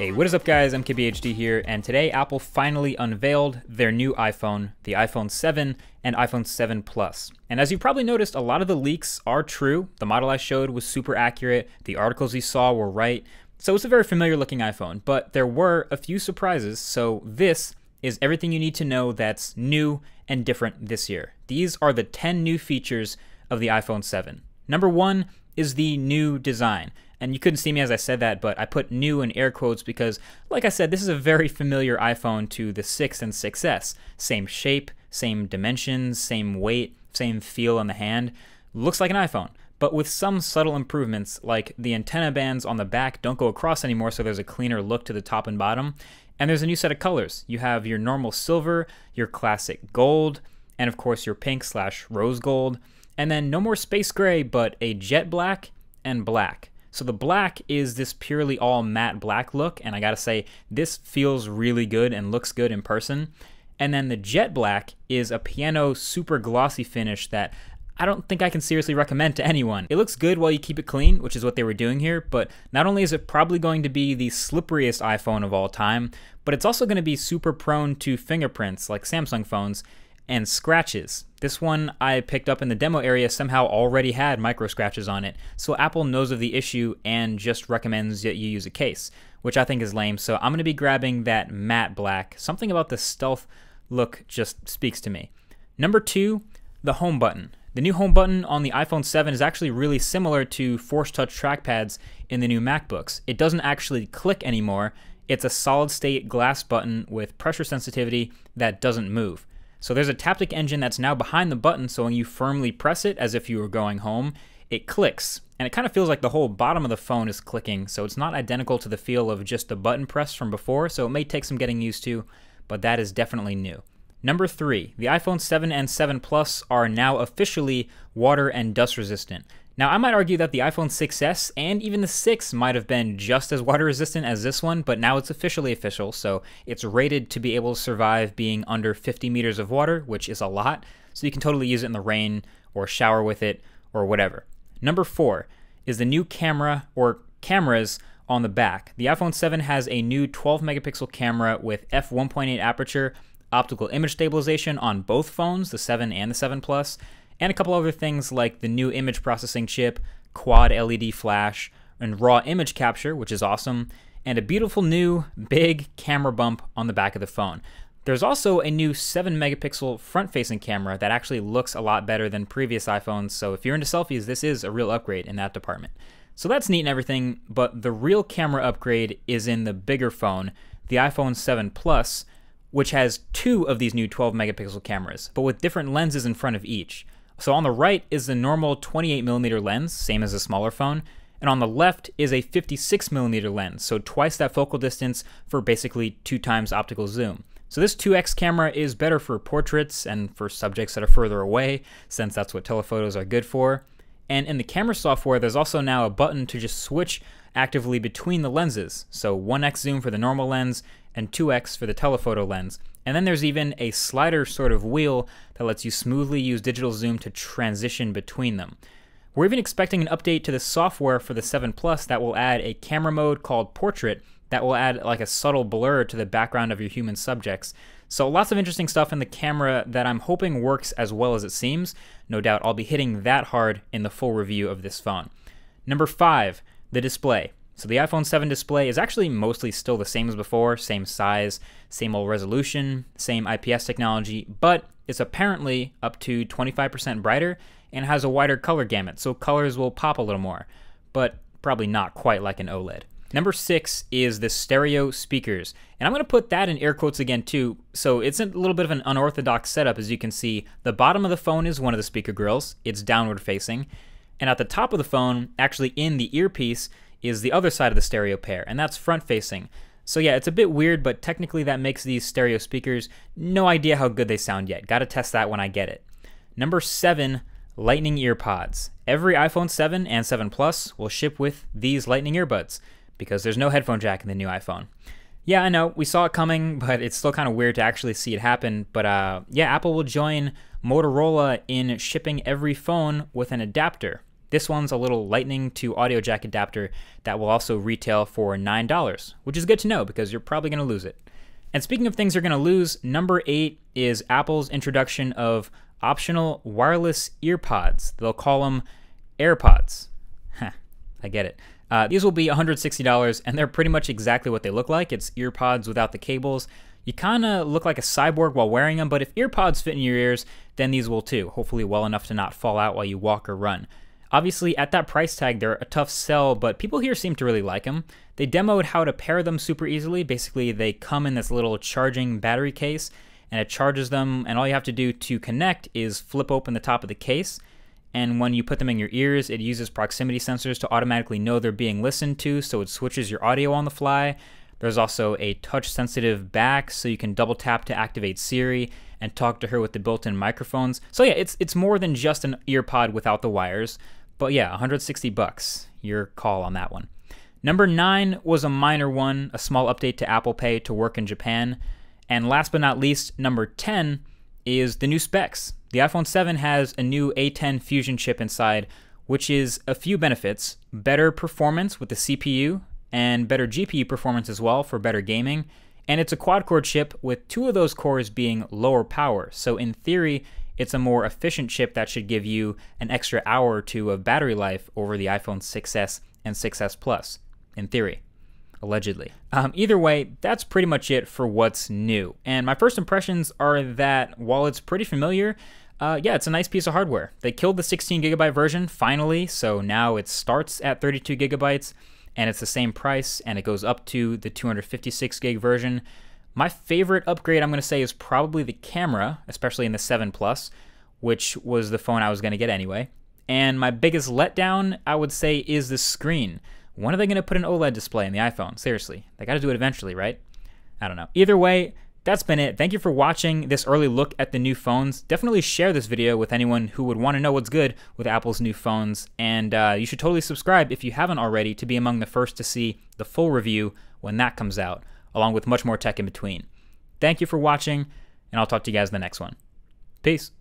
Hey, what is up guys? I'm KBHD here, and today Apple finally unveiled their new iPhone, the iPhone 7 and iPhone 7 Plus. And as you probably noticed, a lot of the leaks are true. The model I showed was super accurate, the articles you saw were right, so it's a very familiar looking iPhone, but there were a few surprises, so this is everything you need to know that's new and different this year. These are the 10 new features of the iPhone 7. Number one is the new design and you couldn't see me as I said that, but I put new in air quotes because, like I said, this is a very familiar iPhone to the 6 and 6S. Same shape, same dimensions, same weight, same feel on the hand. Looks like an iPhone, but with some subtle improvements, like the antenna bands on the back don't go across anymore, so there's a cleaner look to the top and bottom. And there's a new set of colors. You have your normal silver, your classic gold, and of course your pink slash rose gold. And then no more space gray, but a jet black and black. So the black is this purely all matte black look, and I gotta say, this feels really good and looks good in person. And then the jet black is a piano super glossy finish that I don't think I can seriously recommend to anyone. It looks good while you keep it clean, which is what they were doing here, but not only is it probably going to be the slipperiest iPhone of all time, but it's also gonna be super prone to fingerprints like Samsung phones, and scratches. This one I picked up in the demo area somehow already had micro scratches on it, so Apple knows of the issue and just recommends that you use a case, which I think is lame, so I'm going to be grabbing that matte black. Something about the stealth look just speaks to me. Number two, the home button. The new home button on the iPhone 7 is actually really similar to Force Touch trackpads in the new MacBooks. It doesn't actually click anymore, it's a solid state glass button with pressure sensitivity that doesn't move. So there's a Taptic engine that's now behind the button, so when you firmly press it as if you were going home, it clicks. And it kind of feels like the whole bottom of the phone is clicking, so it's not identical to the feel of just the button press from before, so it may take some getting used to, but that is definitely new. Number three, the iPhone 7 and 7 Plus are now officially water and dust resistant. Now, I might argue that the iPhone 6s and even the 6 might have been just as water resistant as this one, but now it's officially official, so it's rated to be able to survive being under 50 meters of water, which is a lot, so you can totally use it in the rain or shower with it or whatever. Number four is the new camera or cameras on the back. The iPhone 7 has a new 12 megapixel camera with f1.8 aperture, optical image stabilization on both phones, the 7 and the 7 Plus, and a couple other things like the new image processing chip, quad LED flash, and raw image capture, which is awesome, and a beautiful new big camera bump on the back of the phone. There's also a new 7 megapixel front facing camera that actually looks a lot better than previous iPhones, so if you're into selfies, this is a real upgrade in that department. So that's neat and everything, but the real camera upgrade is in the bigger phone, the iPhone 7 Plus, which has two of these new 12 megapixel cameras, but with different lenses in front of each. So on the right is the normal 28mm lens, same as a smaller phone, and on the left is a 56mm lens, so twice that focal distance for basically two times optical zoom. So this 2x camera is better for portraits and for subjects that are further away, since that's what telephotos are good for. And in the camera software, there's also now a button to just switch actively between the lenses, so 1x zoom for the normal lens and 2x for the telephoto lens, and then there's even a slider sort of wheel that lets you smoothly use digital zoom to transition between them. We're even expecting an update to the software for the 7 Plus that will add a camera mode called Portrait that will add like a subtle blur to the background of your human subjects. So lots of interesting stuff in the camera that I'm hoping works as well as it seems. No doubt I'll be hitting that hard in the full review of this phone. Number 5, the display. So the iPhone 7 display is actually mostly still the same as before, same size, same old resolution, same IPS technology, but it's apparently up to 25% brighter and has a wider color gamut, so colors will pop a little more, but probably not quite like an OLED. Number six is the stereo speakers. And I'm gonna put that in air quotes again too. So it's a little bit of an unorthodox setup as you can see. The bottom of the phone is one of the speaker grills. It's downward facing. And at the top of the phone, actually in the earpiece, is the other side of the stereo pair, and that's front facing. So yeah, it's a bit weird, but technically that makes these stereo speakers no idea how good they sound yet. Gotta test that when I get it. Number seven, lightning earpods. Every iPhone 7 and 7 Plus will ship with these lightning earbuds because there's no headphone jack in the new iPhone. Yeah, I know, we saw it coming, but it's still kind of weird to actually see it happen. But uh, yeah, Apple will join Motorola in shipping every phone with an adapter. This one's a little lightning to audio jack adapter that will also retail for $9, which is good to know because you're probably going to lose it. And speaking of things you're going to lose, number eight is Apple's introduction of optional wireless earpods. They'll call them AirPods. Huh, I get it. Uh, these will be $160, and they're pretty much exactly what they look like. It's earpods without the cables. You kind of look like a cyborg while wearing them, but if earpods fit in your ears, then these will too, hopefully well enough to not fall out while you walk or run. Obviously, at that price tag, they're a tough sell, but people here seem to really like them. They demoed how to pair them super easily. Basically, they come in this little charging battery case, and it charges them, and all you have to do to connect is flip open the top of the case, and when you put them in your ears, it uses proximity sensors to automatically know they're being listened to, so it switches your audio on the fly. There's also a touch sensitive back, so you can double tap to activate Siri and talk to her with the built in microphones. So, yeah, it's, it's more than just an earpod without the wires. But yeah, 160 bucks. Your call on that one. Number nine was a minor one, a small update to Apple Pay to work in Japan. And last but not least, number 10 is the new specs. The iPhone 7 has a new A10 Fusion chip inside, which is a few benefits better performance with the CPU, and better GPU performance as well for better gaming. And it's a quad core chip with two of those cores being lower power. So, in theory, it's a more efficient chip that should give you an extra hour or two of battery life over the iPhone 6S and 6S Plus, in theory, allegedly. Um, either way, that's pretty much it for what's new. And my first impressions are that while it's pretty familiar, uh, yeah, it's a nice piece of hardware. They killed the 16 gigabyte version finally, so now it starts at 32 gigabytes and it's the same price and it goes up to the 256 gig version my favorite upgrade I'm going to say is probably the camera, especially in the 7 Plus, which was the phone I was going to get anyway. And my biggest letdown, I would say, is the screen. When are they going to put an OLED display in the iPhone? Seriously, they got to do it eventually, right? I don't know. Either way, that's been it. Thank you for watching this early look at the new phones. Definitely share this video with anyone who would want to know what's good with Apple's new phones. And uh, you should totally subscribe if you haven't already to be among the first to see the full review when that comes out along with much more tech in between. Thank you for watching, and I'll talk to you guys in the next one. Peace.